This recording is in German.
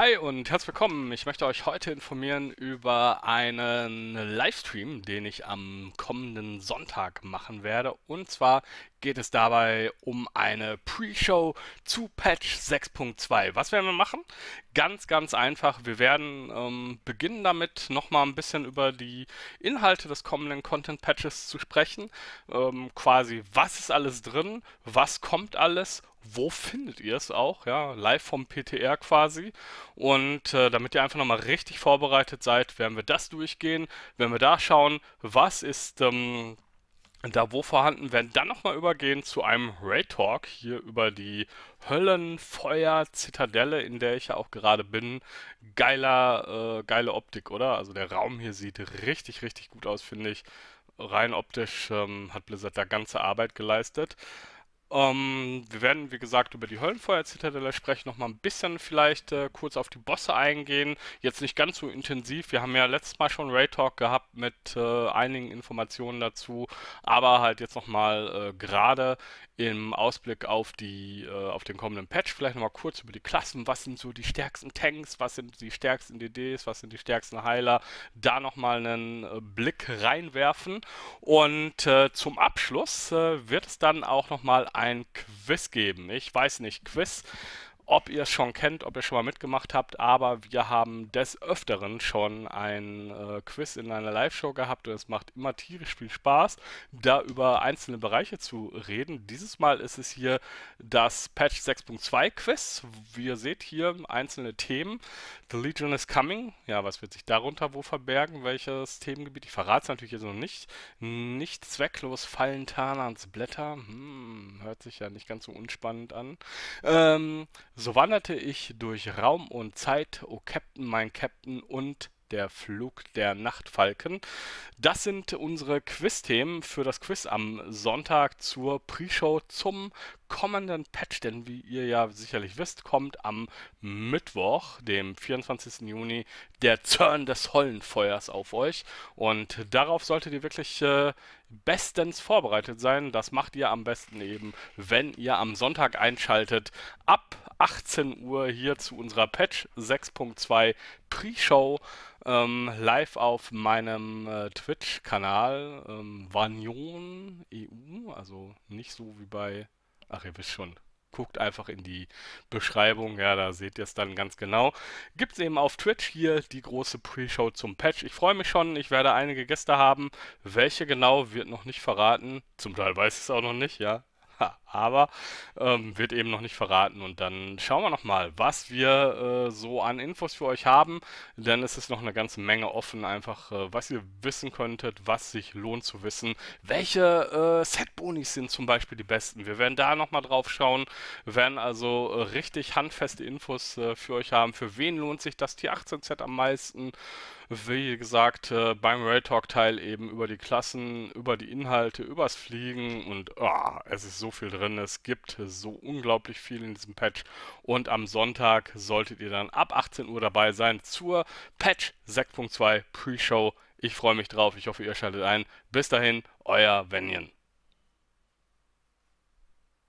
Hi und herzlich willkommen. Ich möchte euch heute informieren über einen Livestream, den ich am kommenden Sonntag machen werde. Und zwar geht es dabei um eine Pre-Show zu Patch 6.2. Was werden wir machen? Ganz, ganz einfach. Wir werden ähm, beginnen damit, nochmal ein bisschen über die Inhalte des kommenden Content-Patches zu sprechen. Ähm, quasi, was ist alles drin, was kommt alles wo findet ihr es auch, ja, live vom PTR quasi. Und äh, damit ihr einfach nochmal richtig vorbereitet seid, werden wir das durchgehen, werden wir da schauen, was ist ähm, da wo vorhanden, werden dann nochmal übergehen zu einem Raid Talk hier über die Höllenfeuer-Zitadelle, in der ich ja auch gerade bin. Geiler, äh, geile Optik, oder? Also der Raum hier sieht richtig, richtig gut aus, finde ich. Rein optisch ähm, hat Blizzard da ganze Arbeit geleistet. Ähm, wir werden, wie gesagt, über die Höllenfeuer-Zitadelle sprechen, nochmal ein bisschen vielleicht äh, kurz auf die Bosse eingehen. Jetzt nicht ganz so intensiv. Wir haben ja letztes Mal schon Raid Talk gehabt mit äh, einigen Informationen dazu, aber halt jetzt nochmal äh, gerade im Ausblick auf, die, äh, auf den kommenden Patch vielleicht nochmal kurz über die Klassen. Was sind so die stärksten Tanks? Was sind die stärksten DDs? Was sind die stärksten Heiler? Da nochmal einen äh, Blick reinwerfen. Und äh, zum Abschluss äh, wird es dann auch nochmal ein Quiz geben. Ich weiß nicht, Quiz ob ihr es schon kennt, ob ihr schon mal mitgemacht habt, aber wir haben des Öfteren schon ein äh, Quiz in einer Live-Show gehabt und es macht immer tierisch viel Spaß, da über einzelne Bereiche zu reden. Dieses Mal ist es hier das Patch 6.2 Quiz. Wir seht hier einzelne Themen. The Legion is coming. Ja, was wird sich darunter wo verbergen? Welches Themengebiet? Ich verrate es natürlich jetzt noch nicht. Nicht zwecklos fallen Tarnans Blätter. Hm, hört sich ja nicht ganz so unspannend an. Ähm, so wanderte ich durch Raum und Zeit, o oh Captain, mein Captain und der Flug der Nachtfalken. Das sind unsere Quiz-Themen für das Quiz am Sonntag zur Pre-Show zum kommenden Patch, denn wie ihr ja sicherlich wisst, kommt am Mittwoch, dem 24. Juni, der Zorn des Hollenfeuers auf euch und darauf solltet ihr wirklich äh, bestens vorbereitet sein. Das macht ihr am besten eben, wenn ihr am Sonntag einschaltet. Ab 18 Uhr hier zu unserer Patch 6.2 Pre-Show ähm, live auf meinem äh, Twitch-Kanal ähm, Vanion EU, also nicht so wie bei, ach ihr wisst schon, guckt einfach in die Beschreibung, ja, da seht ihr es dann ganz genau. Gibt es eben auf Twitch hier die große Pre-Show zum Patch. Ich freue mich schon, ich werde einige Gäste haben. Welche genau wird noch nicht verraten, zum Teil weiß ich es auch noch nicht, ja. Ha aber ähm, wird eben noch nicht verraten. Und dann schauen wir nochmal, was wir äh, so an Infos für euch haben. Denn es ist noch eine ganze Menge offen, einfach äh, was ihr wissen könntet, was sich lohnt zu wissen. Welche äh, Setbonis sind zum Beispiel die besten? Wir werden da nochmal drauf schauen. Wir werden also äh, richtig handfeste Infos äh, für euch haben. Für wen lohnt sich das t 18 Set am meisten? Wie gesagt, äh, beim Rail Talk Teil eben über die Klassen, über die Inhalte, übers Fliegen und oh, es ist so viel drin drin. Es gibt so unglaublich viel in diesem Patch. Und am Sonntag solltet ihr dann ab 18 Uhr dabei sein zur Patch 6.2 Pre-Show. Ich freue mich drauf. Ich hoffe, ihr schaltet ein. Bis dahin, euer Venian.